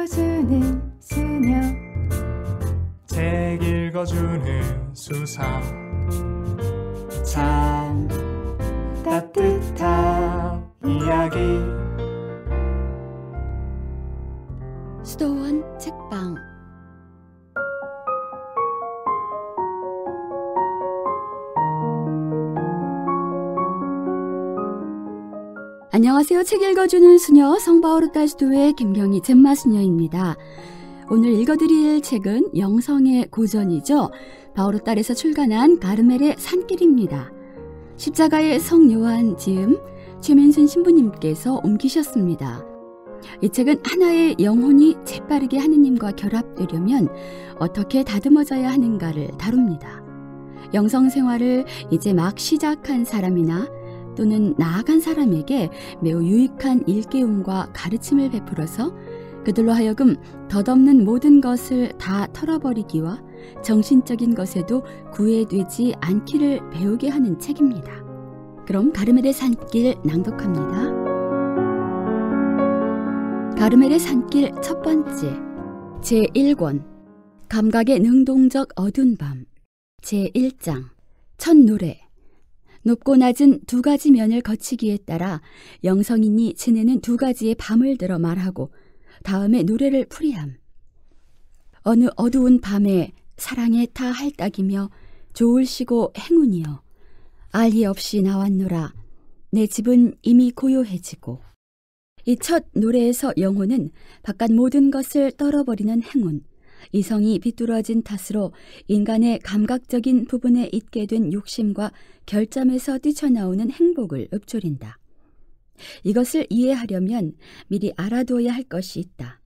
읽어주는 수녀 책 읽어주는 수사 참 따뜻한 이야기 라디오 책 읽어주는 수녀 성바오르타 스도의 김경희 젬마 수녀입니다. 오늘 읽어드릴 책은 영성의 고전이죠. 바오르딸에서 출간한 가르멜의 산길입니다. 십자가의 성요한 지음 최민순 신부님께서 옮기셨습니다. 이 책은 하나의 영혼이 재빠르게 하느님과 결합되려면 어떻게 다듬어져야 하는가를 다룹니다. 영성 생활을 이제 막 시작한 사람이나 또는 나아간 사람에게 매우 유익한 일깨움과 가르침을 베풀어서 그들로 하여금 덧없는 모든 것을 다 털어버리기와 정신적인 것에도 구애되지 않기를 배우게 하는 책입니다. 그럼 가르멜의 산길 낭독합니다. 가르멜의 산길 첫 번째 제1권 감각의 능동적 어두운 밤 제1장 첫 노래 높고 낮은 두 가지 면을 거치기에 따라 영성인이 지내는 두 가지의 밤을 들어 말하고 다음에 노래를 풀이함. 어느 어두운 밤에 사랑에 타 할딱이며 좋을시고 행운이여 알이 없이 나왔노라 내 집은 이미 고요해지고 이 첫 노래에서 영혼은 바깥 모든 것을 떨어버리는 행운 이성이 비뚤어진 탓으로 인간의 감각적인 부분에 있게 된 욕심과 결점에서 뛰쳐나오는 행복을 읊조린다. 이것을 이해하려면 미리 알아둬야 할 것이 있다.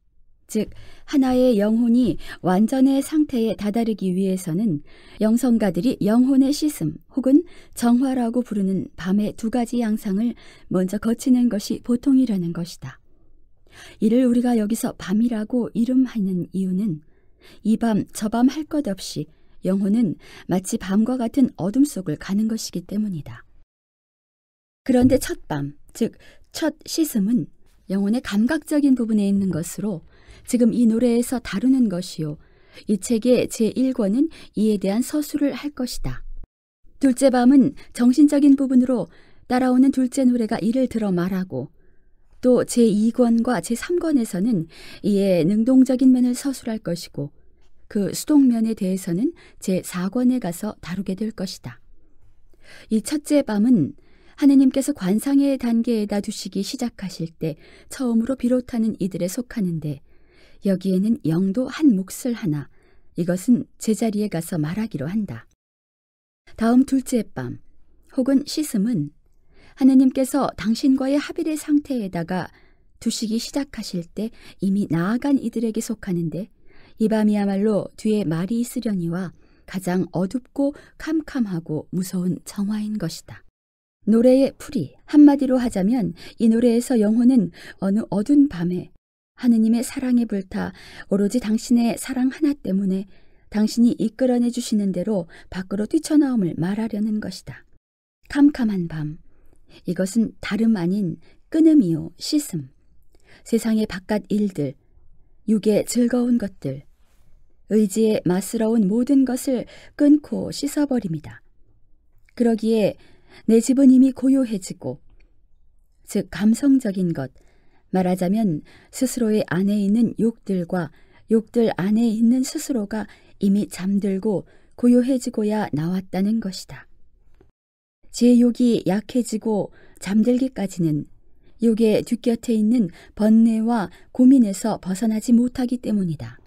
즉, 하나의 영혼이 완전의 상태에 다다르기 위해서는 영성가들이 영혼의 시슴 혹은 정화라고 부르는 밤의 두 가지 양상을 먼저 거치는 것이 보통이라는 것이다. 이를 우리가 여기서 밤이라고 이름하는 이유는 이밤저밤할것 없이 영혼은 마치 밤과 같은 어둠 속을 가는 것이기 때문이다. 그런데 첫 밤, 즉 첫시음은 영혼의 감각적인 부분에 있는 것으로 지금 이 노래에서 다루는 것이요. 이 책의 제1권은 이에 대한 서술을 할 것이다. 둘째 밤은 정신적인 부분으로 따라오는 둘째 노래가 이를 들어 말하고 또 제2권과 제3권에서는 이에 능동적인 면을 서술할 것이고 그 수동면에 대해서는 제4권에 가서 다루게 될 것이다. 이 첫째 밤은 하느님께서 관상의 단계에다 두시기 시작하실 때 처음으로 비롯하는 이들에 속하는데 여기에는 영도 한 몫을 하나 이것은 제자리에 가서 말하기로 한다. 다음 둘째 밤 혹은 시슴은 하느님께서 당신과의 합의의 상태에다가 두시기 시작하실 때 이미 나아간 이들에게 속하는데 이 밤이야말로 뒤에 말이 있으려니와 가장 어둡고 캄캄하고 무서운 정화인 것이다. 노래의 풀이 한마디로 하자면 이 노래에서 영혼은 어느 어두운 밤에 하느님의 사랑에 불타 오로지 당신의 사랑 하나 때문에 당신이 이끌어내 주시는 대로 밖으로 뛰쳐나옴을 말하려는 것이다. 캄캄한 밤, 이것은 다름 아닌 끊음이요 씻음, 세상의 바깥 일들, 육의 즐거운 것들, 의지의 맛스러운 모든 것을 끊고 씻어버립니다. 그러기에 내 집은 이미 고요해지고, 즉 감성적인 것, 말하자면 스스로의 안에 있는 욕들과 욕들 안에 있는 스스로가 이미 잠들고 고요해지고야 나왔다는 것이다. 제 욕이 약해지고 잠들기까지는 욕의 뒷곁에 있는 번뇌와 고민에서 벗어나지 못하기 때문이다.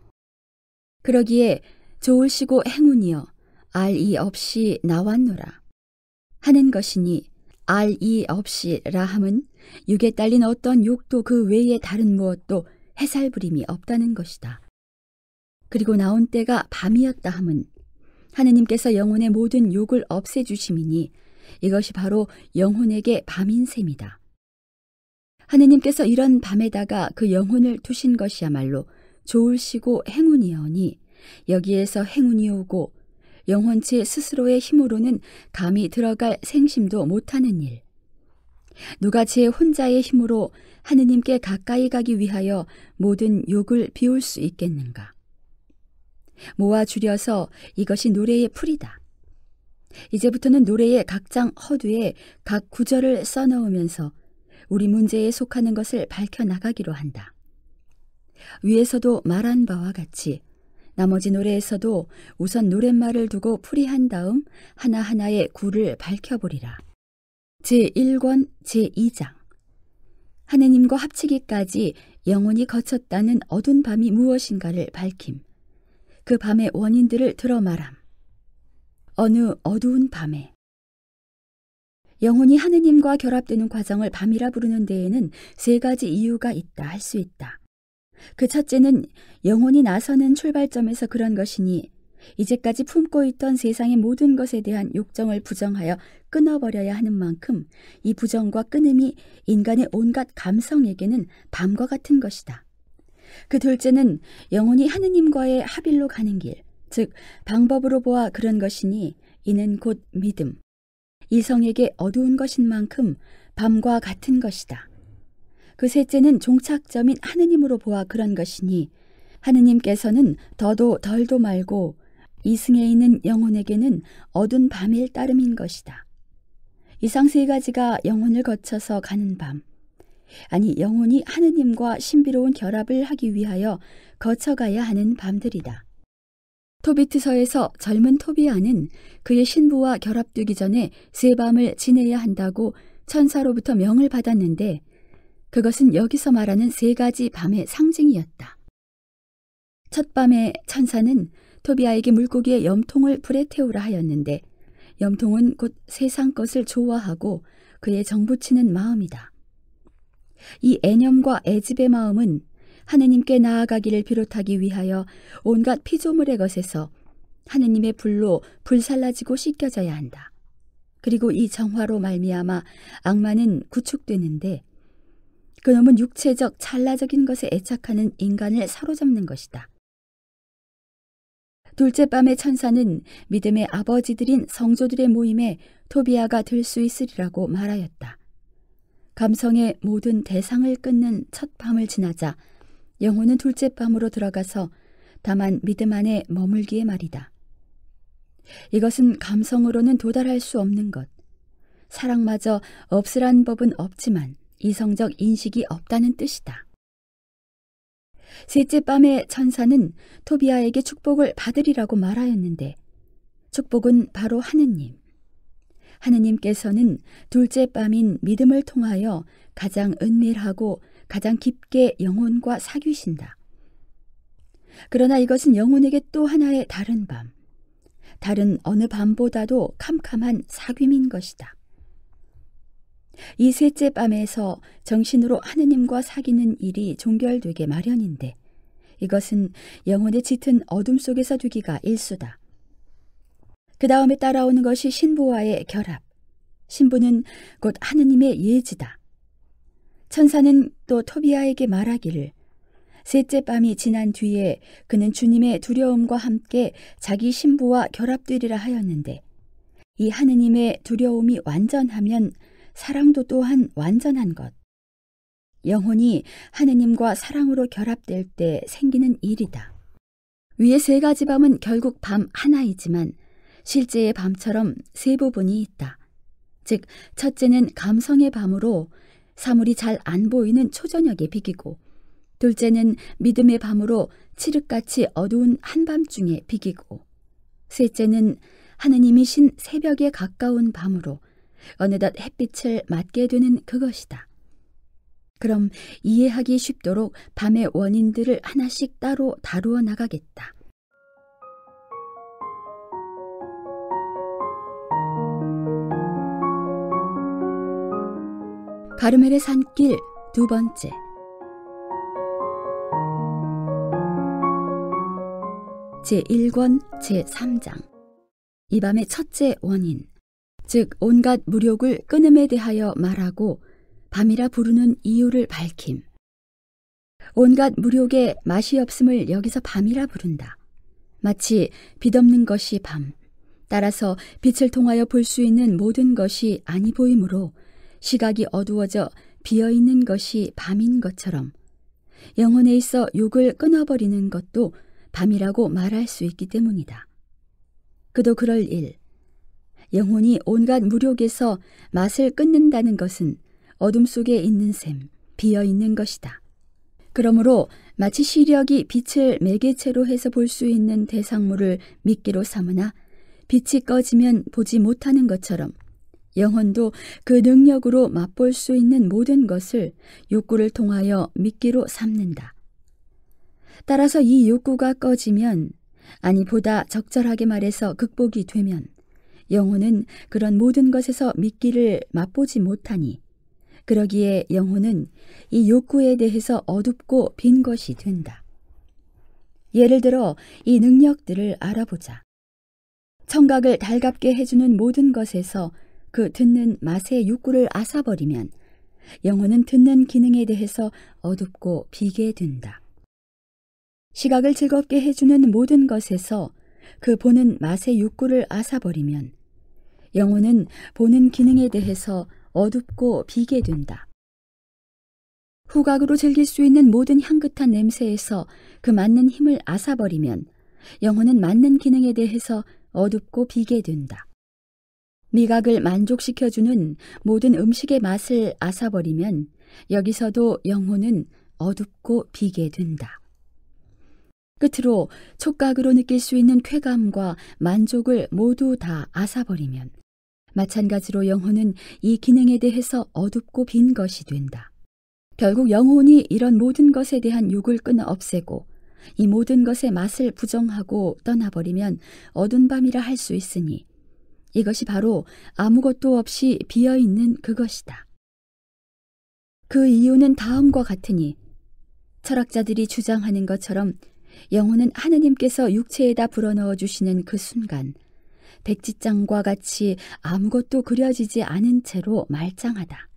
그러기에 좋으시고 행운이여 알 이 없이 나왔노라 하는 것이니 알 이 없이 라함은 육에 딸린 어떤 욕도 그 외에 다른 무엇도 해살부림이 없다는 것이다. 그리고 나온 때가 밤이었다 함은 하느님께서 영혼의 모든 욕을 없애주심이니 이것이 바로 영혼에게 밤인 셈이다. 하느님께서 이런 밤에다가 그 영혼을 두신 것이야말로 좋을 시고 행운이여니 여기에서 행운이 오고 영혼체 스스로의 힘으로는 감히 들어갈 생심도 못하는 일. 누가 제 혼자의 힘으로 하느님께 가까이 가기 위하여 모든 욕을 비울 수 있겠는가? 모아 줄여서 이것이 노래의 풀이다. 이제부터는 노래의 각 장 허두에 각 구절을 써넣으면서 우리 문제에 속하는 것을 밝혀나가기로 한다. 위에서도 말한 바와 같이 나머지 노래에서도 우선 노랫말을 두고 풀이한 다음 하나하나의 구를 밝혀보리라. 제1권 제2장 하느님과 합치기까지 영원히 거쳤다는 어두운 밤이 무엇인가를 밝힘. 그 밤의 원인들을 들어 말함. 어느 어두운 밤에 영혼이 하느님과 결합되는 과정을 밤이라 부르는 데에는 세 가지 이유가 있다 할 수 있다. 그 첫째는 영혼이 나서는 출발점에서 그런 것이니 이제까지 품고 있던 세상의 모든 것에 대한 욕정을 부정하여 끊어버려야 하는 만큼 이 부정과 끊음이 인간의 온갖 감성에게는 밤과 같은 것이다. 그 둘째는 영혼이 하느님과의 합일로 가는 길, 즉 방법으로 보아 그런 것이니 이는 곧 믿음. 이성에게 어두운 것인 만큼 밤과 같은 것이다. 그 셋째는 종착점인 하느님으로 보아 그런 것이니 하느님께서는 더도 덜도 말고 이승에 있는 영혼에게는 어두운 밤일 따름인 것이다. 이상 세 가지가 영혼을 거쳐서 가는 밤. 아니 영혼이 하느님과 신비로운 결합을 하기 위하여 거쳐가야 하는 밤들이다. 토비트서에서 젊은 토비아는 그의 신부와 결합되기 전에 세 밤을 지내야 한다고 천사로부터 명을 받았는데 그것은 여기서 말하는 세 가지 밤의 상징이었다. 첫 밤에 천사는 토비아에게 물고기의 염통을 불에 태우라 하였는데 염통은 곧 세상 것을 좋아하고 그의 정부치는 마음이다. 이 애념과 애집의 마음은 하느님께 나아가기를 비롯하기 위하여 온갖 피조물의 것에서 하느님의 불로 불살라지고 씻겨져야 한다. 그리고 이 정화로 말미암아 악마는 구축되는데 그놈은 육체적 찰나적인 것에 애착하는 인간을 사로잡는 것이다. 둘째 밤의 천사는 믿음의 아버지들인 성조들의 모임에 토비아가 될 수 있으리라고 말하였다. 감성의 모든 대상을 끊는 첫 밤을 지나자 영혼은 둘째 밤으로 들어가서 다만 믿음 안에 머물기에 말이다. 이것은 감성으로는 도달할 수 없는 것. 사랑마저 없으란 법은 없지만 이성적 인식이 없다는 뜻이다. 셋째 밤에 천사는 토비아에게 축복을 받으리라고 말하였는데 축복은 바로 하느님. 하느님께서는 둘째 밤인 믿음을 통하여 가장 은밀하고 가장 깊게 영혼과 사귀신다. 그러나 이것은 영혼에게 또 하나의 다른 밤, 다른 어느 밤보다도 캄캄한 사귐인 것이다. 이 셋째 밤에서 정신으로 하느님과 사귀는 일이 종결되게 마련인데 이것은 영혼의 짙은 어둠 속에서 되기가 일수다. 그 다음에 따라오는 것이 신부와의 결합. 신부는 곧 하느님의 예지다. 천사는 또 토비아에게 말하기를 셋째 밤이 지난 뒤에 그는 주님의 두려움과 함께 자기 신부와 결합되리라 하였는데 이 하느님의 두려움이 완전하면 사랑도 또한 완전한 것. 영혼이 하느님과 사랑으로 결합될 때 생기는 일이다. 위의 세 가지 밤은 결국 밤 하나이지만 실제의 밤처럼 세 부분이 있다. 즉, 첫째는 감성의 밤으로 사물이 잘 안 보이는 초저녁에 비기고 둘째는 믿음의 밤으로 칠흑같이 어두운 한밤중에 비기고 셋째는 하느님이신 새벽에 가까운 밤으로 어느덧 햇빛을 맞게 되는 그것이다. 그럼 이해하기 쉽도록 밤의 원인들을 하나씩 따로 다루어 나가겠다. 가르멜의 산길 두 번째 제1권 제3장 이 밤의 첫째 원인 즉 온갖 무력을 끊음에 대하여 말하고 밤이라 부르는 이유를 밝힘 온갖 무력의 맛이 없음을 여기서 밤이라 부른다 마치 빛없는 것이 밤 따라서 빛을 통하여 볼 수 있는 모든 것이 아니 보이므로 시각이 어두워져 비어있는 것이 밤인 것처럼 영혼에 있어 욕을 끊어버리는 것도 밤이라고 말할 수 있기 때문이다. 그도 그럴 일. 영혼이 온갖 무력에서 맛을 끊는다는 것은 어둠 속에 있는 셈, 비어 있는 것이다. 그러므로 마치 시력이 빛을 매개체로 해서 볼 수 있는 대상물을 미끼로 삼으나 빛이 꺼지면 보지 못하는 것처럼 영혼도 그 능력으로 맛볼 수 있는 모든 것을 욕구를 통하여 미끼로 삼는다. 따라서 이 욕구가 꺼지면, 아니 보다 적절하게 말해서 극복이 되면, 영혼은 그런 모든 것에서 미끼를 맛보지 못하니, 그러기에 영혼은 이 욕구에 대해서 어둡고 빈 것이 된다. 예를 들어 이 능력들을 알아보자. 청각을 달갑게 해주는 모든 것에서 그 듣는 맛의 욕구를 앗아버리면 영혼은 듣는 기능에 대해서 어둡고 비게 된다. 시각을 즐겁게 해주는 모든 것에서 그 보는 맛의 욕구를 앗아버리면 영혼은 보는 기능에 대해서 어둡고 비게 된다. 후각으로 즐길 수 있는 모든 향긋한 냄새에서 그 맞는 힘을 앗아버리면 영혼은 맞는 기능에 대해서 어둡고 비게 된다. 미각을 만족시켜주는 모든 음식의 맛을 아사버리면 여기서도 영혼은 어둡고 비게 된다. 끝으로 촉각으로 느낄 수 있는 쾌감과 만족을 모두 다아사버리면 마찬가지로 영혼은 이 기능에 대해서 어둡고 빈 것이 된다. 결국 영혼이 이런 모든 것에 대한 욕을 끊어 없애고 이 모든 것의 맛을 부정하고 떠나버리면 어둔 밤이라 할 수 있으니 이것이 바로 아무것도 없이 비어 있는 그것이다. 그 이유는 다음과 같으니 철학자들이 주장하는 것처럼 영혼은 하느님께서 육체에다 불어넣어 주시는 그 순간 백지장과 같이 아무것도 그려지지 않은 채로 말짱하다.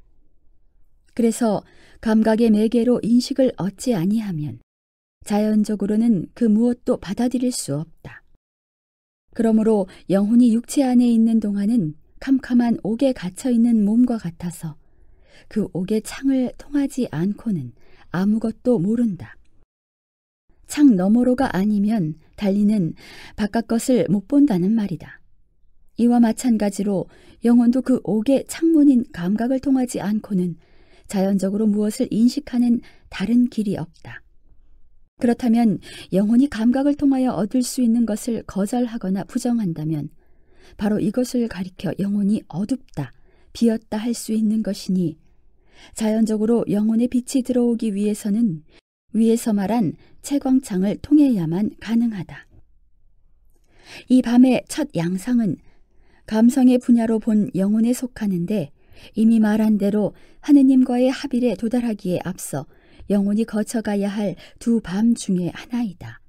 그래서 감각의 매개로 인식을 얻지 아니하면 자연적으로는 그 무엇도 받아들일 수 없다. 그러므로 영혼이 육체 안에 있는 동안은 캄캄한 옥에 갇혀 있는 몸과 같아서 그 옥의 창을 통하지 않고는 아무것도 모른다. 창 너머로가 아니면 달리는 바깥 것을 못 본다는 말이다. 이와 마찬가지로 영혼도 그 옥의 창문인 감각을 통하지 않고는 자연적으로 무엇을 인식하는 다른 길이 없다. 그렇다면 영혼이 감각을 통하여 얻을 수 있는 것을 거절하거나 부정한다면 바로 이것을 가리켜 영혼이 어둡다, 비었다 할 수 있는 것이니 자연적으로 영혼의 빛이 들어오기 위해서는 위에서 말한 채광창을 통해야만 가능하다. 이 밤의 첫 양상은 감성의 분야로 본 영혼에 속하는데 이미 말한 대로 하느님과의 합일에 도달하기에 앞서 영혼이 거쳐가야 할 두 밤 중의 하나이다.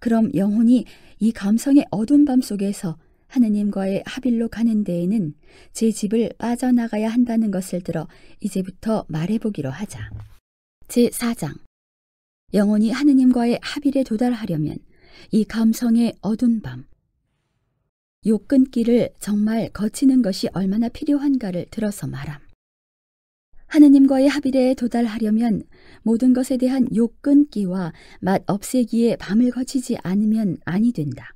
그럼 영혼이 이 감성의 어두운 밤 속에서 하느님과의 합일로 가는 데에는 제 집을 빠져나가야 한다는 것을 들어 이제부터 말해보기로 하자. 제4장 영혼이 하느님과의 합일에 도달하려면 이 감성의 어두운 밤, 요 끈기를 정말 거치는 것이 얼마나 필요한가를 들어서 말함. 하느님과의 합일에 도달하려면 모든 것에 대한 욕 끊기와 맛 없애기에 밤을 거치지 않으면 아니 된다.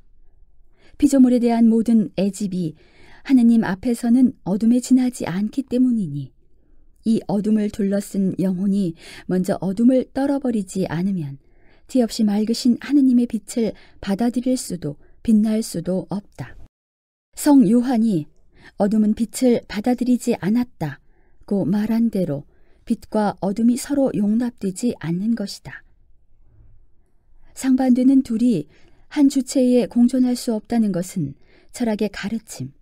피조물에 대한 모든 애집이 하느님 앞에서는 어둠에 지나지 않기 때문이니 이 어둠을 둘러쓴 영혼이 먼저 어둠을 떨어버리지 않으면 티없이 맑으신 하느님의 빛을 받아들일 수도 빛날 수도 없다. 성 요한이 어둠은 빛을 받아들이지 않았다. 고 말한 대로 빛과 어둠이 서로 용납되지 않는 것이다. 상반되는 둘이 한 주체에 공존할 수 없다는 것은 철학의 가르침.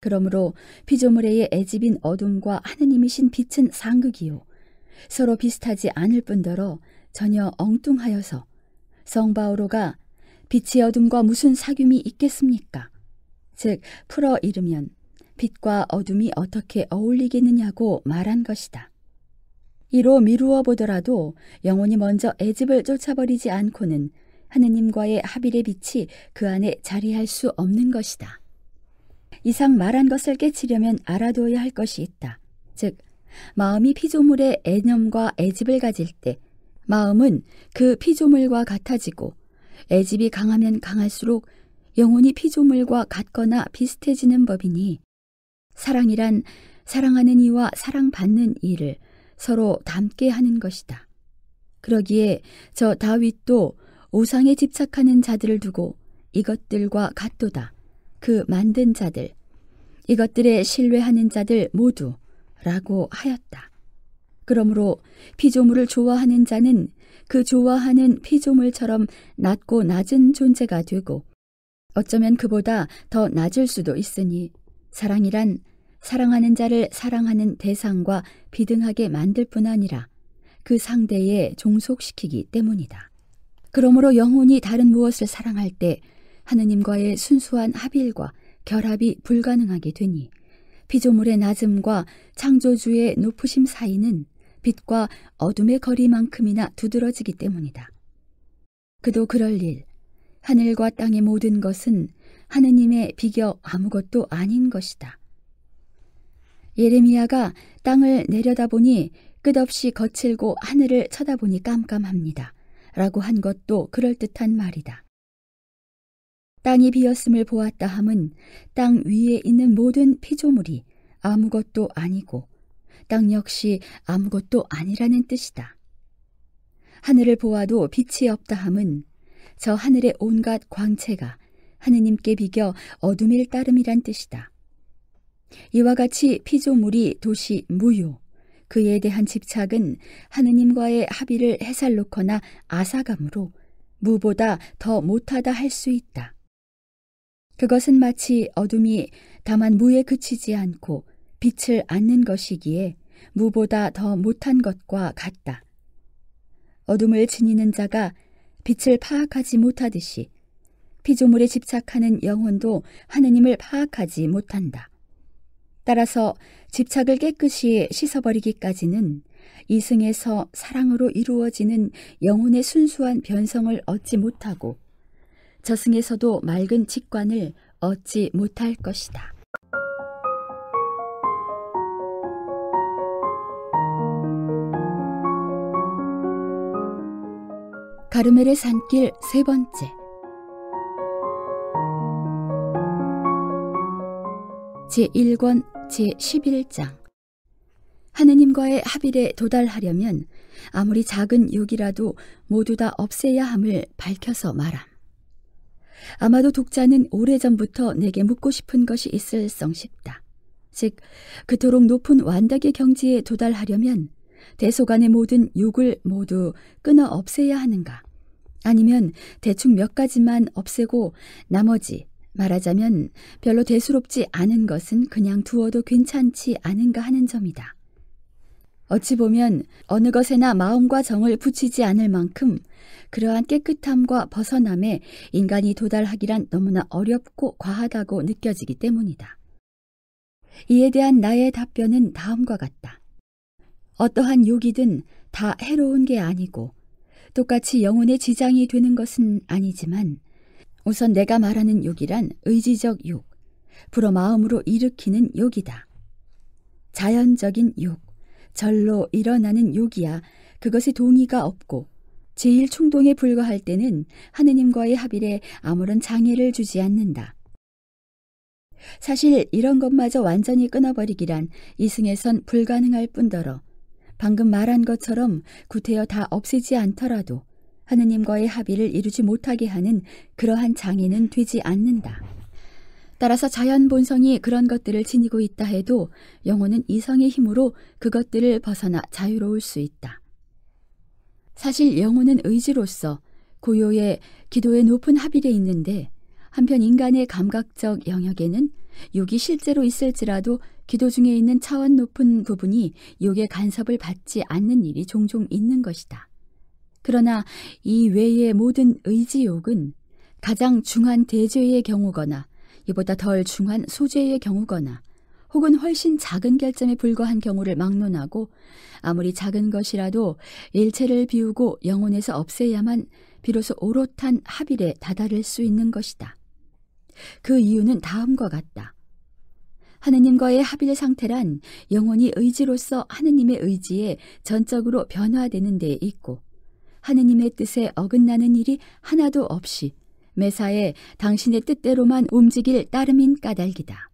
그러므로 피조물의 애집인 어둠과 하느님이신 빛은 상극이요. 서로 비슷하지 않을 뿐더러 전혀 엉뚱하여서 성바오로가 빛이 어둠과 무슨 사귐이 있겠습니까? 즉, 풀어 이르면 빛과 어둠이 어떻게 어울리겠느냐고 말한 것이다. 이로 미루어 보더라도 영혼이 먼저 애집을 쫓아버리지 않고는 하느님과의 합일의 빛이 그 안에 자리할 수 없는 것이다. 이상 말한 것을 깨치려면 알아둬야 할 것이 있다. 즉, 마음이 피조물의 애념과 애집을 가질 때 마음은 그 피조물과 같아지고 애집이 강하면 강할수록 영혼이 피조물과 같거나 비슷해지는 법이니 사랑이란 사랑하는 이와 사랑받는 이를 서로 닮게 하는 것이다. 그러기에 저 다윗도 우상에 집착하는 자들을 두고 이것들과 같도다. 그 만든 자들, 이것들에 신뢰하는 자들 모두 라고 하였다. 그러므로 피조물을 좋아하는 자는 그 좋아하는 피조물처럼 낮고 낮은 존재가 되고 어쩌면 그보다 더 낮을 수도 있으니 사랑이란 사랑하는 자를 사랑하는 대상과 비등하게 만들 뿐 아니라 그 상대에 종속시키기 때문이다. 그러므로 영혼이 다른 무엇을 사랑할 때 하느님과의 순수한 합일과 결합이 불가능하게 되니 피조물의 낮음과 창조주의 높으심 사이는 빛과 어둠의 거리만큼이나 두드러지기 때문이다. 그도 그럴 일, 하늘과 땅의 모든 것은 하느님의 비교 아무것도 아닌 것이다. 예레미야가 땅을 내려다보니 끝없이 거칠고 하늘을 쳐다보니 깜깜합니다. 라고 한 것도 그럴듯한 말이다. 땅이 비었음을 보았다 함은 땅 위에 있는 모든 피조물이 아무것도 아니고 땅 역시 아무것도 아니라는 뜻이다. 하늘을 보아도 빛이 없다 함은 저 하늘의 온갖 광채가 하느님께 비겨 어둠일 따름이란 뜻이다. 이와 같이 피조물이 도시 무요, 그에 대한 집착은 하느님과의 합의를 해살놓거나 아사감으로 무보다 더 못하다 할 수 있다. 그것은 마치 어둠이 다만 무에 그치지 않고 빛을 안는 것이기에 무보다 더 못한 것과 같다. 어둠을 지니는 자가 빛을 파악하지 못하듯이 피조물에 집착하는 영혼도 하느님을 파악하지 못한다. 따라서 집착을 깨끗이 씻어버리기까지는 이승에서 사랑으로 이루어지는 영혼의 순수한 변성을 얻지 못하고 저승에서도 맑은 직관을 얻지 못할 것이다. 가르멜의 산길 세 번째 제1권 제11장 하느님과의 합일에 도달하려면 아무리 작은 욕이라도 모두 다 없애야 함을 밝혀서 말함. 아마도 독자는 오래전부터 내게 묻고 싶은 것이 있을성 싶다. 즉, 그토록 높은 완덕의 경지에 도달하려면 대소간의 모든 욕을 모두 끊어 없애야 하는가? 아니면 대충 몇 가지만 없애고 나머지 말하자면 별로 대수롭지 않은 것은 그냥 두어도 괜찮지 않은가 하는 점이다. 어찌 보면 어느 것에나 마음과 정을 붙이지 않을 만큼 그러한 깨끗함과 벗어남에 인간이 도달하기란 너무나 어렵고 과하다고 느껴지기 때문이다. 이에 대한 나의 답변은 다음과 같다. 어떠한 욕이든 다 해로운 게 아니고 똑같이 영혼의 지장이 되는 것은 아니지만 우선 내가 말하는 욕이란 의지적 욕, 불어 마음으로 일으키는 욕이다. 자연적인 욕, 절로 일어나는 욕이야 그것이 동의가 없고 제일 충동에 불과할 때는 하느님과의 합일에 아무런 장애를 주지 않는다. 사실 이런 것마저 완전히 끊어버리기란 이승에선 불가능할 뿐더러 방금 말한 것처럼 구태여 다 없애지 않더라도 하느님과의 합의를 이루지 못하게 하는 그러한 장애는 되지 않는다. 따라서 자연 본성이 그런 것들을 지니고 있다 해도 영혼은 이성의 힘으로 그것들을 벗어나 자유로울 수 있다. 사실 영혼은 의지로서 고요의 기도의 높은 합일에 있는데 한편 인간의 감각적 영역에는 욕이 실제로 있을지라도 기도 중에 있는 차원 높은 부분이 욕의 간섭을 받지 않는 일이 종종 있는 것이다. 그러나 이 외의 모든 의지욕은 가장 중한 대죄의 경우거나 이보다 덜 중한 소죄의 경우거나 혹은 훨씬 작은 결점에 불과한 경우를 막론하고 아무리 작은 것이라도 일체를 비우고 영혼에서 없애야만 비로소 오롯한 합일에 다다를 수 있는 것이다. 그 이유는 다음과 같다. 하느님과의 합일 의 상태란 영혼이 의지로서 하느님의 의지에 전적으로 변화되는 데에 있고 하느님의 뜻에 어긋나는 일이 하나도 없이 매사에 당신의 뜻대로만 움직일 따름인 까닭이다.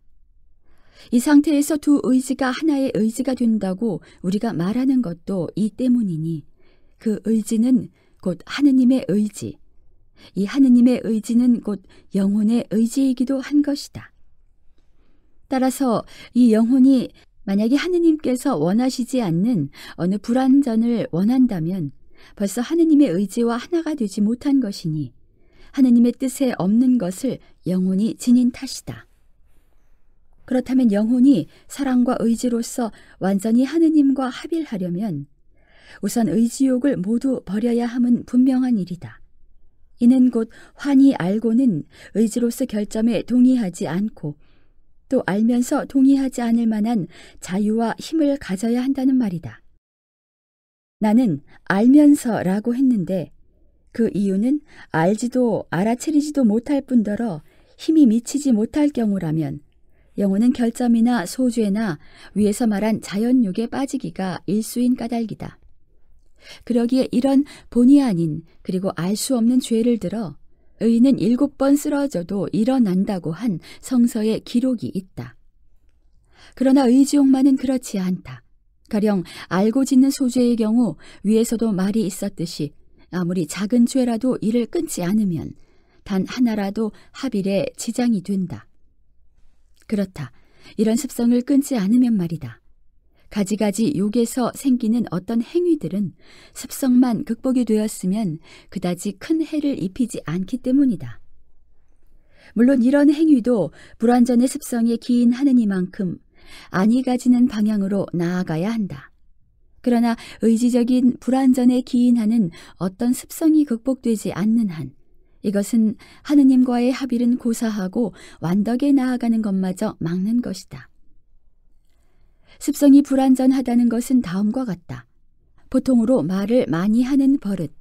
이 상태에서 두 의지가 하나의 의지가 된다고 우리가 말하는 것도 이 때문이니 그 의지는 곧 하느님의 의지, 이 하느님의 의지는 곧 영혼의 의지이기도 한 것이다. 따라서 이 영혼이 만약에 하느님께서 원하시지 않는 어느 불완전을 원한다면 벌써 하느님의 의지와 하나가 되지 못한 것이니 하느님의 뜻에 없는 것을 영혼이 지닌 탓이다. 그렇다면 영혼이 사랑과 의지로서 완전히 하느님과 합일하려면 우선 의지욕을 모두 버려야 함은 분명한 일이다. 이는 곧 환히 알고는 의지로서 결점에 동의하지 않고 또 알면서 동의하지 않을 만한 자유와 힘을 가져야 한다는 말이다. 나는 알면서 라고 했는데 그 이유는 알지도 알아채리지도 못할 뿐더러 힘이 미치지 못할 경우라면 영혼은 결점이나 소주에나 위에서 말한 자연욕에 빠지기가 일수인 까닭이다. 그러기에 이런 본의 아닌 그리고 알 수 없는 죄를 들어 의인은 일곱 번 쓰러져도 일어난다고 한 성서의 기록이 있다. 그러나 의지옥만은 그렇지 않다. 가령 알고 짓는 소죄의 경우 위에서도 말이 있었듯이 아무리 작은 죄라도 이를 끊지 않으면 단 하나라도 합일에 지장이 된다. 그렇다. 이런 습성을 끊지 않으면 말이다. 가지가지 욕에서 생기는 어떤 행위들은 습성만 극복이 되었으면 그다지 큰 해를 입히지 않기 때문이다. 물론 이런 행위도 불완전의 습성에 기인하는 이만큼 안이 가지는 방향으로 나아가야 한다. 그러나 의지적인 불완전에 기인하는 어떤 습성이 극복되지 않는 한 이것은 하느님과의 합일은 고사하고 완덕에 나아가는 것마저 막는 것이다. 습성이 불완전하다는 것은 다음과 같다. 보통으로 말을 많이 하는 버릇,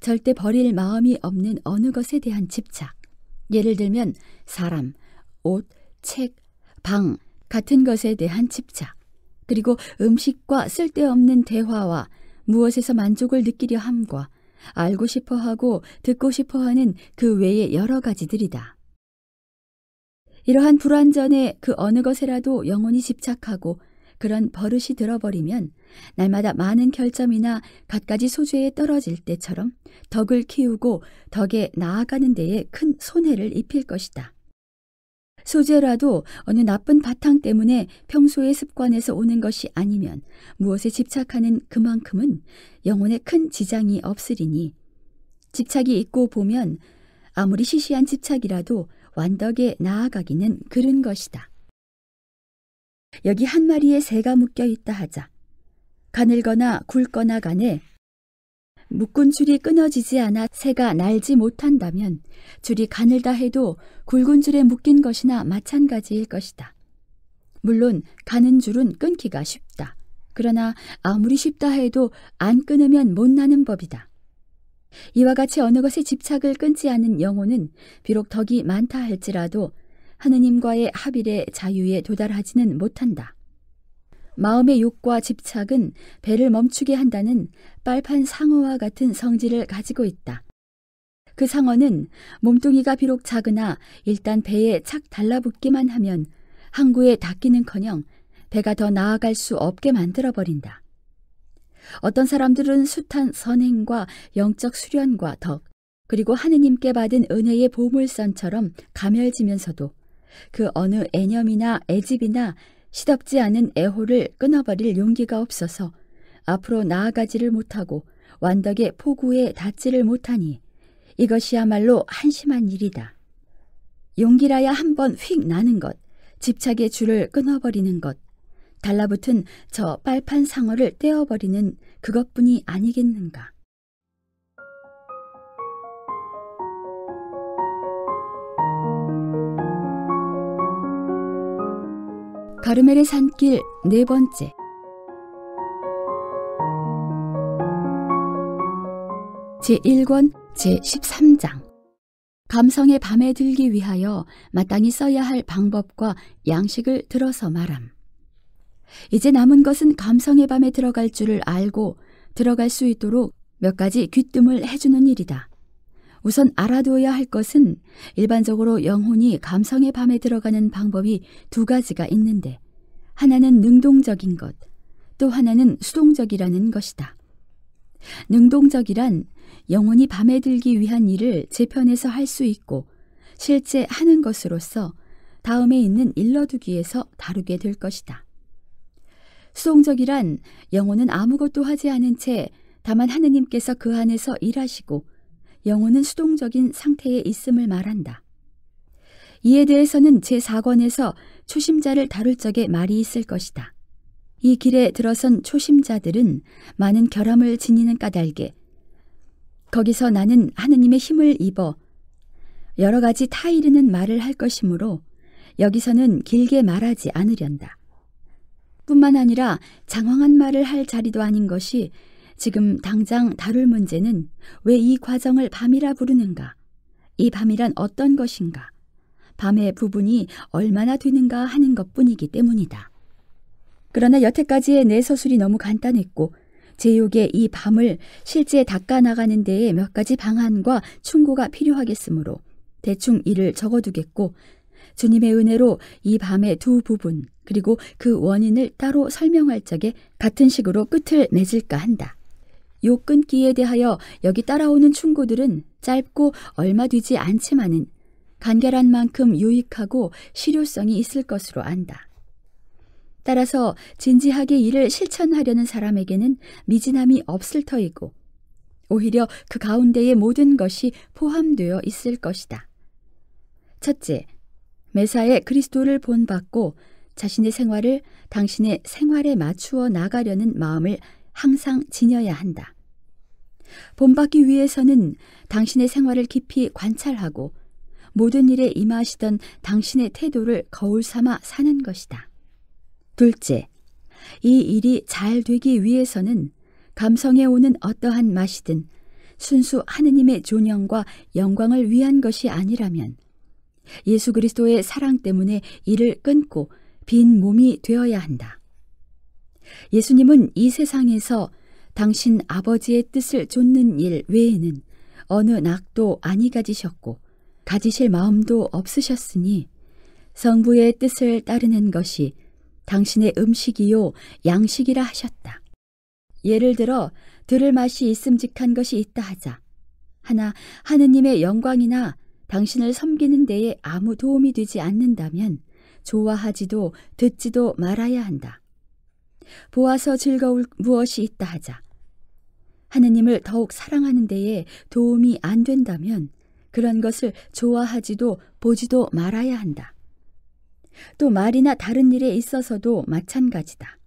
절대 버릴 마음이 없는 어느 것에 대한 집착. 예를 들면 사람, 옷, 책, 방, 같은 것에 대한 집착, 그리고 음식과 쓸데없는 대화와 무엇에서 만족을 느끼려 함과 알고 싶어 하고 듣고 싶어 하는 그 외의 여러 가지들이다. 이러한 불완전에 그 어느 것에라도 영원히 집착하고 그런 버릇이 들어버리면 날마다 많은 결점이나 갖가지 소재에 떨어질 때처럼 덕을 키우고 덕에 나아가는 데에 큰 손해를 입힐 것이다. 소재라도 어느 나쁜 바탕 때문에 평소의 습관에서 오는 것이 아니면 무엇에 집착하는 그만큼은 영혼에 큰 지장이 없으리니 집착이 있고 보면 아무리 시시한 집착이라도 완덕에 나아가기는 그른 것이다. 여기 한 마리의 새가 묶여 있다 하자. 가늘거나 굵거나 간에 묶은 줄이 끊어지지 않아 새가 날지 못한다면 줄이 가늘다 해도 굵은 줄에 묶인 것이나 마찬가지일 것이다. 물론 가는 줄은 끊기가 쉽다. 그러나 아무리 쉽다 해도 안 끊으면 못 나는 법이다. 이와 같이 어느 것에 집착을 끊지 않은 영혼은 비록 덕이 많다 할지라도 하느님과의 합일의 자유에 도달하지는 못한다. 마음의 욕과 집착은 배를 멈추게 한다는 빨판 상어와 같은 성질을 가지고 있다. 그 상어는 몸뚱이가 비록 작으나 일단 배에 착 달라붙기만 하면 항구에 닿기는커녕 배가 더 나아갈 수 없게 만들어버린다. 어떤 사람들은 숱한 선행과 영적 수련과 덕, 그리고 하느님께 받은 은혜의 보물선처럼 가멸지면서도 그 어느 애념이나 애집이나 시덥지 않은 애호를 끊어버릴 용기가 없어서 앞으로 나아가지를 못하고 완덕의 포구에 닿지를 못하니 이것이야말로 한심한 일이다. 용기라야 한 번 휙 나는 것, 집착의 줄을 끊어버리는 것, 달라붙은 저 빨판 상어를 떼어버리는 그것뿐이 아니겠는가. 가르멜의 산길 네 번째 제1권 제13장 감성의 밤에 들기 위하여 마땅히 써야 할 방법과 양식을 들어서 말함. 이제 남은 것은 감성의 밤에 들어갈 줄을 알고 들어갈 수 있도록 몇 가지 귀뜸을 해주는 일이다. 우선 알아두어야 할 것은 일반적으로 영혼이 감성의 밤에 들어가는 방법이 두 가지가 있는데 하나는 능동적인 것, 또 하나는 수동적이라는 것이다. 능동적이란 영혼이 밤에 들기 위한 일을 재편해서 할 수 있고 실제 하는 것으로서 다음에 있는 일러두기에서 다루게 될 것이다. 수동적이란 영혼은 아무것도 하지 않은 채 다만 하느님께서 그 안에서 일하시고 영혼은 수동적인 상태에 있음을 말한다. 이에 대해서는 제4권에서 초심자를 다룰 적에 말이 있을 것이다. 이 길에 들어선 초심자들은 많은 결함을 지니는 까닭에 거기서 나는 하느님의 힘을 입어 여러 가지 타이르는 말을 할 것이므로 여기서는 길게 말하지 않으련다. 뿐만 아니라 장황한 말을 할 자리도 아닌 것이 지금 당장 다룰 문제는 왜 이 과정을 밤이라 부르는가? 이 밤이란 어떤 것인가? 밤의 부분이 얼마나 되는가 하는 것 뿐이기 때문이다. 그러나 여태까지의 내 서술이 너무 간단했고, 제욕의 이 밤을 실제 닦아나가는 데에 몇 가지 방안과 충고가 필요하겠으므로 대충 이를 적어두겠고, 주님의 은혜로 이 밤의 두 부분, 그리고 그 원인을 따로 설명할 적에 같은 식으로 끝을 맺을까 한다. 요 끊기에 대하여 여기 따라오는 충고들은 짧고 얼마 되지 않지만은 간결한 만큼 유익하고 실효성이 있을 것으로 안다. 따라서 진지하게 일을 실천하려는 사람에게는 미진함이 없을 터이고 오히려 그 가운데의 모든 것이 포함되어 있을 것이다. 첫째, 매사에 그리스도를 본받고 자신의 생활을 당신의 생활에 맞추어 나가려는 마음을 항상 지녀야 한다. 본받기 위해서는 당신의 생활을 깊이 관찰하고 모든 일에 임하시던 당신의 태도를 거울 삼아 사는 것이다. 둘째, 이 일이 잘 되기 위해서는 감성에 오는 어떠한 맛이든 순수 하느님의 존영과 영광을 위한 것이 아니라면 예수 그리스도의 사랑 때문에 이를 끊고 빈 몸이 되어야 한다. 예수님은 이 세상에서 당신 아버지의 뜻을 쫓는일 외에는 어느 낙도 아니 가지셨고 가지실 마음도 없으셨으니 성부의 뜻을 따르는 것이 당신의 음식이요 양식이라 하셨다. 예를 들어 들을 맛이 있음직한 것이 있다 하자. 하나 하느님의 영광이나 당신을 섬기는 데에 아무 도움이 되지 않는다면 좋아하지도 듣지도 말아야 한다. 보아서 즐거울 무엇이 있다 하자. 하느님을 더욱 사랑하는 데에 도움이 안 된다면 그런 것을 좋아하지도 보지도 말아야 한다. 또 말이나 다른 일에 있어서도 마찬가지다.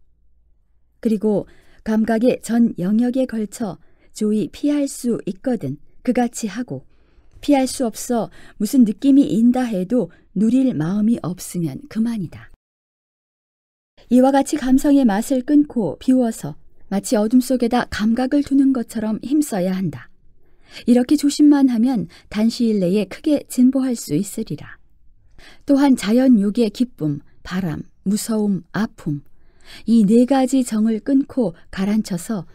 그리고 감각의 전 영역에 걸쳐 조이 피할 수 있거든 그같이 하고 피할 수 없어 무슨 느낌이 인다 해도 누릴 마음이 없으면 그만이다. 이와 같이 감성의 맛을 끊고 비워서 마치 어둠 속에다 감각을 두는 것처럼 힘써야 한다. 이렇게 조심만 하면 단시일 내에 크게 진보할 수 있으리라. 또한 자연 요의 기쁨, 바람, 무서움, 아픔, 이 네 가지 정을 끊고 가라앉혀서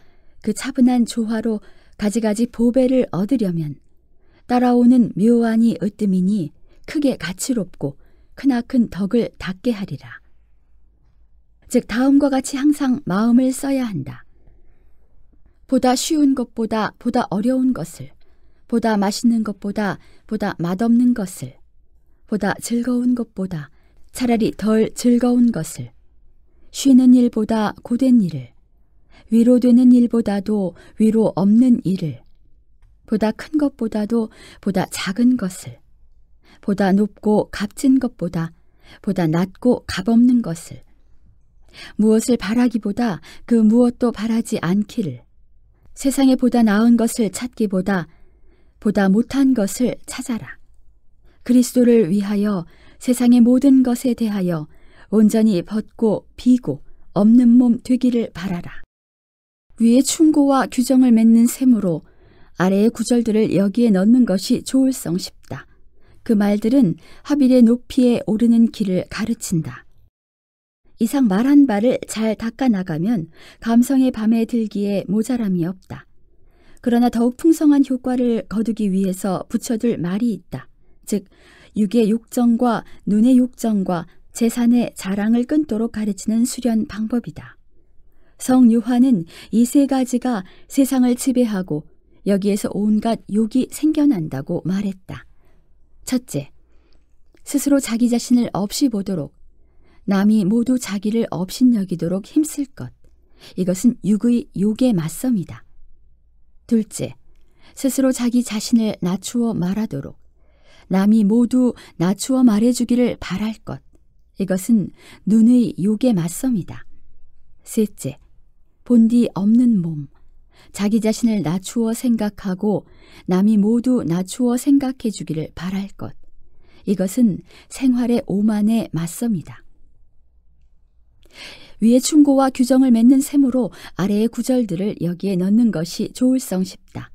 그 차분한 조화로 가지가지 보배를 얻으려면 따라오는 묘안이 으뜸이니 크게 가치롭고 크나큰 덕을 닦게 하리라. 즉 다음과 같이 항상 마음을 써야 한다. 보다 쉬운 것보다 보다 어려운 것을, 보다 맛있는 것보다 보다 맛없는 것을, 보다 즐거운 것보다 차라리 덜 즐거운 것을, 쉬는 일보다 고된 일을, 위로되는 일보다도 위로 없는 일을, 보다 큰 것보다도 보다 작은 것을, 보다 높고 값진 것보다 보다 낮고 값없는 것을, 무엇을 바라기보다 그 무엇도 바라지 않기를, 세상에 보다 나은 것을 찾기보다 보다 못한 것을 찾아라. 그리스도를 위하여 세상의 모든 것에 대하여 온전히 벗고 비고 없는 몸 되기를 바라라. 위에 충고와 규정을 맺는 셈으로 아래의 구절들을 여기에 넣는 것이 좋을성 싶다. 그 말들은 합일의 높이에 오르는 길을 가르친다. 이상 말한 바를 잘 닦아나가면 감성의 밤에 들기에 모자람이 없다. 그러나 더욱 풍성한 효과를 거두기 위해서 붙여둘 말이 있다. 즉, 육의 욕정과 눈의 욕정과 재산의 자랑을 끊도록 가르치는 수련 방법이다. 성유화는 이 세 가지가 세상을 지배하고 여기에서 온갖 욕이 생겨난다고 말했다. 첫째, 스스로 자기 자신을 없이 보도록 남이 모두 자기를 업신여기도록 힘쓸 것. 이것은 육의 욕에 맞섭니다. 둘째, 스스로 자기 자신을 낮추어 말하도록 남이 모두 낮추어 말해주기를 바랄 것. 이것은 눈의 욕에 맞섭니다. 셋째, 본디 없는 몸. 자기 자신을 낮추어 생각하고 남이 모두 낮추어 생각해 주기를 바랄 것. 이것은 생활의 오만에 맞섭니다. 위의 충고와 규정을 맺는 셈으로 아래의 구절들을 여기에 넣는 것이 좋을성 싶다.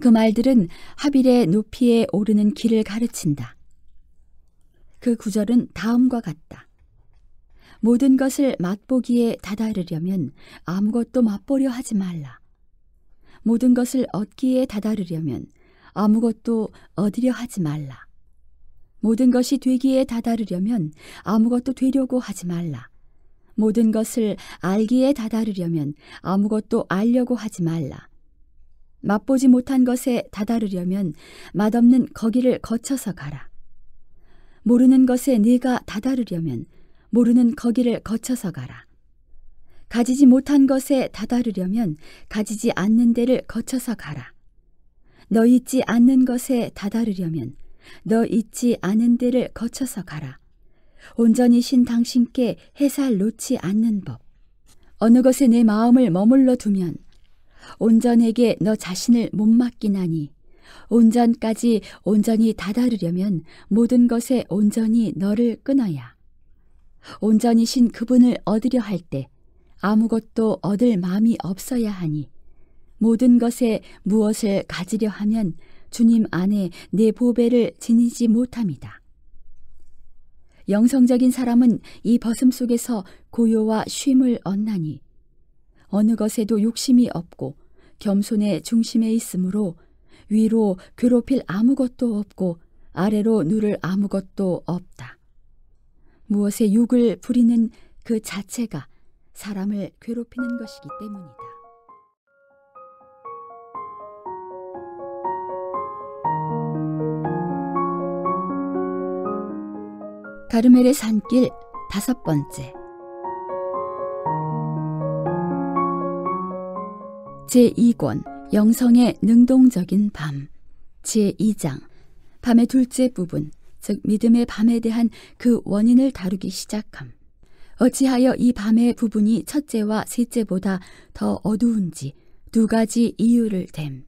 그 말들은 합일의 높이에 오르는 길을 가르친다. 그 구절은 다음과 같다. 모든 것을 맛보기에 다다르려면 아무것도 맛보려 하지 말라. 모든 것을 얻기에 다다르려면 아무것도 얻으려 하지 말라. 모든 것이 되기에 다다르려면 아무것도 되려고 하지 말라. 모든 것을 알기에 다다르려면 아무것도 알려고 하지 말라. 맛보지 못한 것에 다다르려면 맛없는 거기를 거쳐서 가라. 모르는 것에 네가 다다르려면 모르는 거기를 거쳐서 가라. 가지지 못한 것에 다다르려면 가지지 않는 데를 거쳐서 가라. 너 잊지 않는 것에 다다르려면 너 잊지 않은 데를 거쳐서 가라. 온전히 신 당신께 해살 놓지 않는 법. 어느 것에 내 마음을 머물러 두면 온전에게 너 자신을 못 맡기나니 온전까지 온전히 다다르려면 모든 것에 온전히 너를 끊어야. 온전히 신 그분을 얻으려 할 때 아무것도 얻을 마음이 없어야 하니 모든 것에 무엇을 가지려 하면 주님 안에 내 보배를 지니지 못합니다. 영성적인 사람은 이 벗음 속에서 고요와 쉼을 얻나니 어느 것에도 욕심이 없고 겸손의 중심에 있으므로 위로 괴롭힐 아무것도 없고 아래로 누를 아무것도 없다. 무엇에 욕을 부리는 그 자체가 사람을 괴롭히는 것이기 때문이다. 가르멜의 산길 다섯 번째 제2권 영성의 능동적인 밤 제2장 밤의 둘째 부분 즉 믿음의 밤에 대한 그 원인을 다루기 시작함 어찌하여 이 밤의 부분이 첫째와 셋째보다 더 어두운지 두 가지 이유를 댐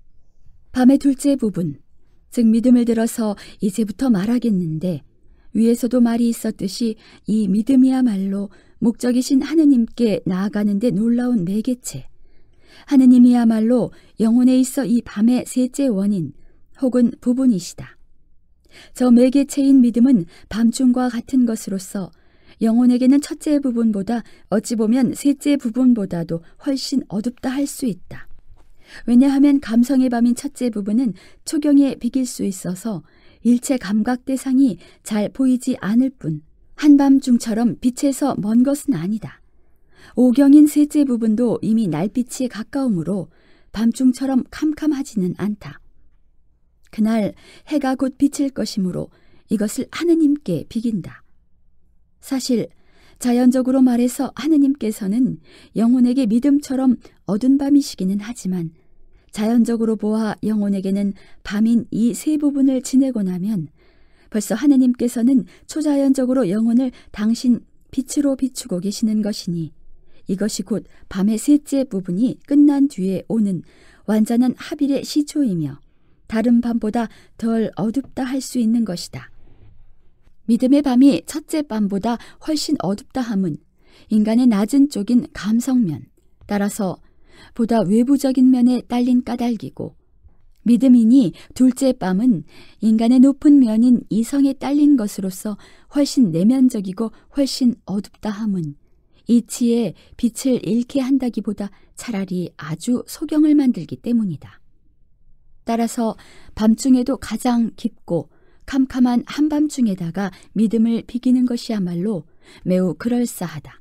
밤의 둘째 부분 즉 믿음을 들어서 이제부터 말하겠는데 위에서도 말이 있었듯이 이 믿음이야말로 목적이신 하느님께 나아가는 데 놀라운 매개체. 하느님이야말로 영혼에 있어 이 밤의 셋째 원인 혹은 부분이시다. 저 매개체인 믿음은 밤중과 같은 것으로서 영혼에게는 첫째 부분보다 어찌 보면 셋째 부분보다도 훨씬 어둡다 할 수 있다. 왜냐하면 감성의 밤인 첫째 부분은 초경에 비길 수 있어서 일체 감각 대상이 잘 보이지 않을 뿐 한밤중처럼 빛에서 먼 것은 아니다. 오경인 셋째 부분도 이미 날빛이 가까우므로 밤중처럼 캄캄하지는 않다. 그날 해가 곧 비칠 것이므로 이것을 하느님께 비긴다. 사실 자연적으로 말해서 하느님께서는 영혼에게 믿음처럼 어둔 밤이시기는 하지만 자연적으로 보아 영혼에게는 밤인 이 세 부분을 지내고 나면 벌써 하느님께서는 초자연적으로 영혼을 당신 빛으로 비추고 계시는 것이니 이것이 곧 밤의 셋째 부분이 끝난 뒤에 오는 완전한 합일의 시초이며 다른 밤보다 덜 어둡다 할 수 있는 것이다. 믿음의 밤이 첫째 밤보다 훨씬 어둡다 함은 인간의 낮은 쪽인 감성면, 따라서 보다 외부적인 면에 딸린 까닭이고 믿음이니 둘째 밤은 인간의 높은 면인 이성에 딸린 것으로서 훨씬 내면적이고 훨씬 어둡다 함은 이치에 빛을 잃게 한다기보다 차라리 아주 소경을 만들기 때문이다. 따라서 밤중에도 가장 깊고 캄캄한 한밤중에다가 믿음을 비기는 것이야말로 매우 그럴싸하다.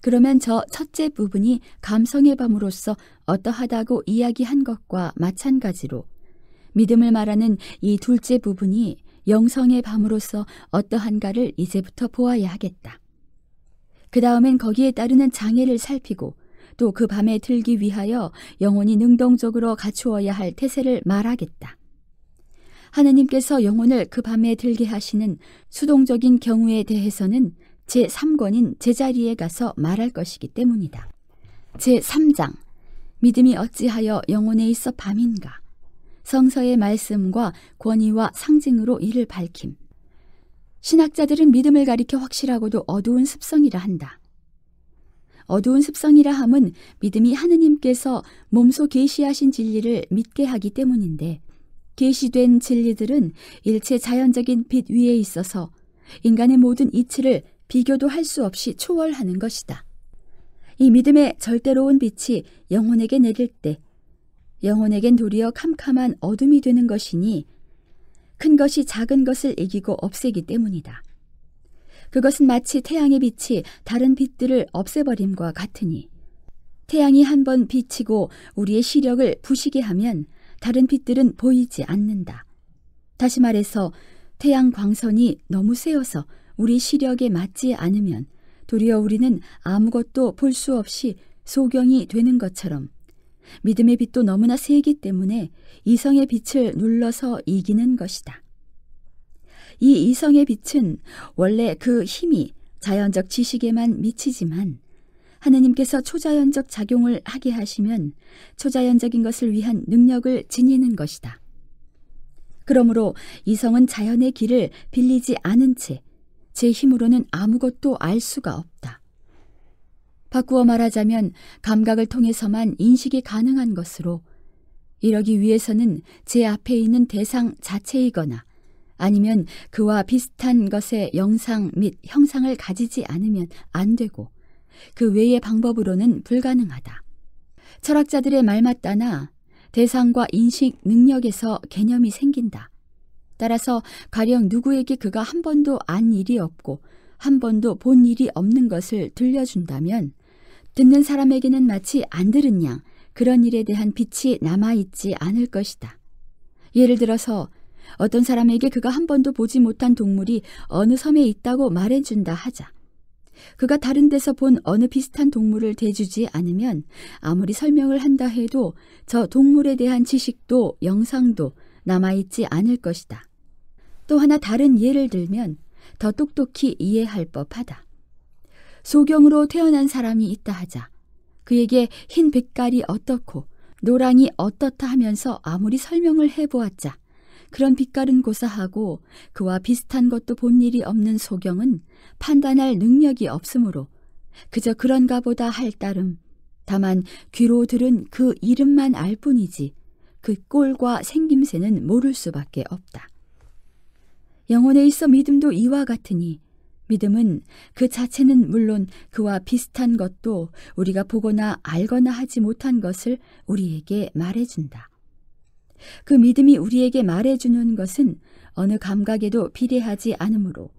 그러면 저 첫째 부분이 감성의 밤으로서 어떠하다고 이야기한 것과 마찬가지로 믿음을 말하는 이 둘째 부분이 영성의 밤으로서 어떠한가를 이제부터 보아야 하겠다. 그 다음엔 거기에 따르는 장애를 살피고 또 그 밤에 들기 위하여 영혼이 능동적으로 갖추어야 할 태세를 말하겠다. 하느님께서 영혼을 그 밤에 들게 하시는 수동적인 경우에 대해서는 제3권인 제자리에 가서 말할 것이기 때문이다. 제3장 믿음이 어찌하여 영혼에 있어 밤인가 성서의 말씀과 권위와 상징으로 이를 밝힘 신학자들은 믿음을 가리켜 확실하고도 어두운 습성이라 한다. 어두운 습성이라 함은 믿음이 하느님께서 몸소 계시하신 진리를 믿게 하기 때문인데 계시된 진리들은 일체 자연적인 빛 위에 있어서 인간의 모든 이치를 비교도 할 수 없이 초월하는 것이다. 이 믿음의 절대로운 빛이 영혼에게 내릴 때 영혼에겐 도리어 캄캄한 어둠이 되는 것이니 큰 것이 작은 것을 이기고 없애기 때문이다. 그것은 마치 태양의 빛이 다른 빛들을 없애버림과 같으니 태양이 한 번 비치고 우리의 시력을 부시게 하면 다른 빛들은 보이지 않는다. 다시 말해서 태양 광선이 너무 세어서 우리 시력에 맞지 않으면 도리어 우리는 아무것도 볼 수 없이 소경이 되는 것처럼 믿음의 빛도 너무나 세기 때문에 이성의 빛을 눌러서 이기는 것이다. 이 이성의 빛은 원래 그 힘이 자연적 지식에만 미치지만 하느님께서 초자연적 작용을 하게 하시면 초자연적인 것을 위한 능력을 지니는 것이다. 그러므로 이성은 자연의 길을 빌리지 않은 채제 힘으로는 아무것도 알 수가 없다. 바꾸어 말하자면 감각을 통해서만 인식이 가능한 것으로 이러기 위해서는 제 앞에 있는 대상 자체이거나 아니면 그와 비슷한 것의 영상 및 형상을 가지지 않으면 안 되고 그 외의 방법으로는 불가능하다. 철학자들의 말마따나 대상과 인식 능력에서 개념이 생긴다. 따라서 가령 누구에게 그가 한 번도 안 일이 없고 한 번도 본 일이 없는 것을 들려준다면 듣는 사람에게는 마치 안 들은 양 그런 일에 대한 빛이 남아있지 않을 것이다. 예를 들어서 어떤 사람에게 그가 한 번도 보지 못한 동물이 어느 섬에 있다고 말해준다 하자. 그가 다른 데서 본 어느 비슷한 동물을 대주지 않으면 아무리 설명을 한다 해도 저 동물에 대한 지식도 영상도 남아있지 않을 것이다. 또 하나 다른 예를 들면 더 똑똑히 이해할 법하다. 소경으로 태어난 사람이 있다 하자 그에게 흰 빛깔이 어떻고 노랑이 어떻다 하면서 아무리 설명을 해보았자 그런 빛깔은 고사하고 그와 비슷한 것도 본 일이 없는 소경은 판단할 능력이 없으므로 그저 그런가 보다 할 따름 다만 귀로 들은 그 이름만 알 뿐이지 그 꼴과 생김새는 모를 수밖에 없다. 영혼에 있어 믿음도 이와 같으니 믿음은 그 자체는 물론 그와 비슷한 것도 우리가 보거나 알거나 하지 못한 것을 우리에게 말해준다. 그 믿음이 우리에게 말해주는 것은 어느 감각에도 비례하지 않으므로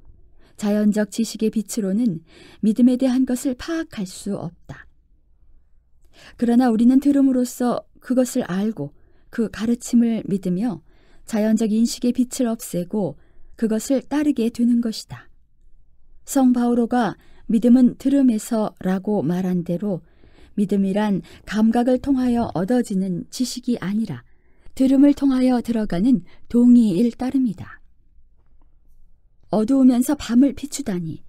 자연적 지식의 빛으로는 믿음에 대한 것을 파악할 수 없다. 그러나 우리는 들음으로써 그것을 알고 그 가르침을 믿으며 자연적 인식의 빛을 없애고 그것을 따르게 되는 것이다. 성 바오로가 믿음은 들음에서라고 말한 대로 믿음이란 감각을 통하여 얻어지는 지식이 아니라 들음을 통하여 들어가는 동의일 따름이다. 어두우면서 밤을 비추다니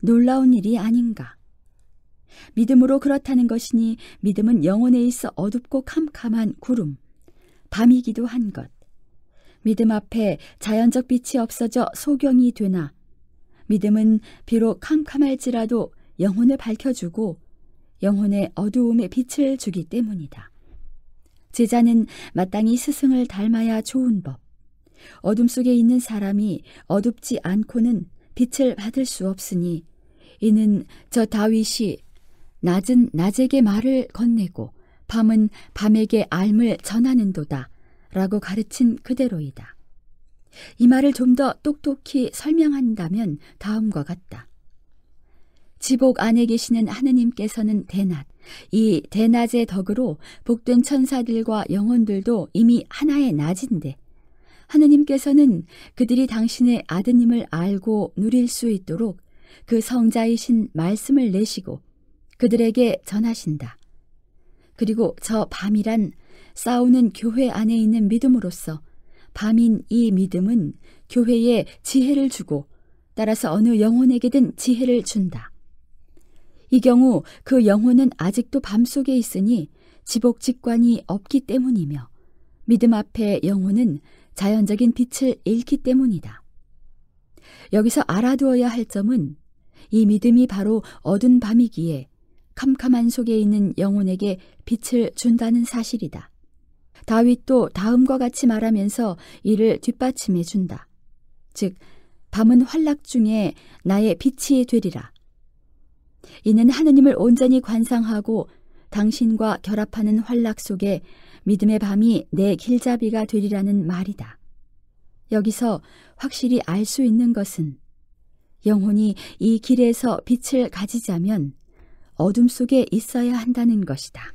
놀라운 일이 아닌가. 믿음으로 그렇다는 것이니 믿음은 영혼에 있어 어둡고 캄캄한 구름, 밤이기도 한 것, 믿음 앞에 자연적 빛이 없어져 소경이 되나 믿음은 비록 캄캄할지라도 영혼을 밝혀주고 영혼의 어두움에 빛을 주기 때문이다. 제자는 마땅히 스승을 닮아야 좋은 법. 어둠 속에 있는 사람이 어둡지 않고는 빛을 받을 수 없으니 이는 저 다윗이 낮은 낮에게 말을 건네고 밤은 밤에게 알을 전하는도다. 라고 가르친 그대로이다. 이 말을 좀 더 똑똑히 설명한다면 다음과 같다. 지복 안에 계시는 하느님께서는 대낮, 이 대낮의 덕으로 복된 천사들과 영혼들도 이미 하나의 낮인데, 하느님께서는 그들이 당신의 아드님을 알고 누릴 수 있도록 그 성자이신 말씀을 내시고 그들에게 전하신다. 그리고 저 밤이란 싸우는 교회 안에 있는 믿음으로서 밤인 이 믿음은 교회에 지혜를 주고 따라서 어느 영혼에게든 지혜를 준다. 이 경우 그 영혼은 아직도 밤 속에 있으니 지복 직관이 없기 때문이며 믿음 앞에 영혼은 자연적인 빛을 잃기 때문이다. 여기서 알아두어야 할 점은 이 믿음이 바로 어두운 밤이기에 캄캄한 속에 있는 영혼에게 빛을 준다는 사실이다. 다윗도 다음과 같이 말하면서 이를 뒷받침해 준다. 즉, 밤은 활락 중에 나의 빛이 되리라. 이는 하느님을 온전히 관상하고 당신과 결합하는 활락 속에 믿음의 밤이 내 길잡이가 되리라는 말이다. 여기서 확실히 알 수 있는 것은 영혼이 이 길에서 빛을 가지자면 어둠 속에 있어야 한다는 것이다.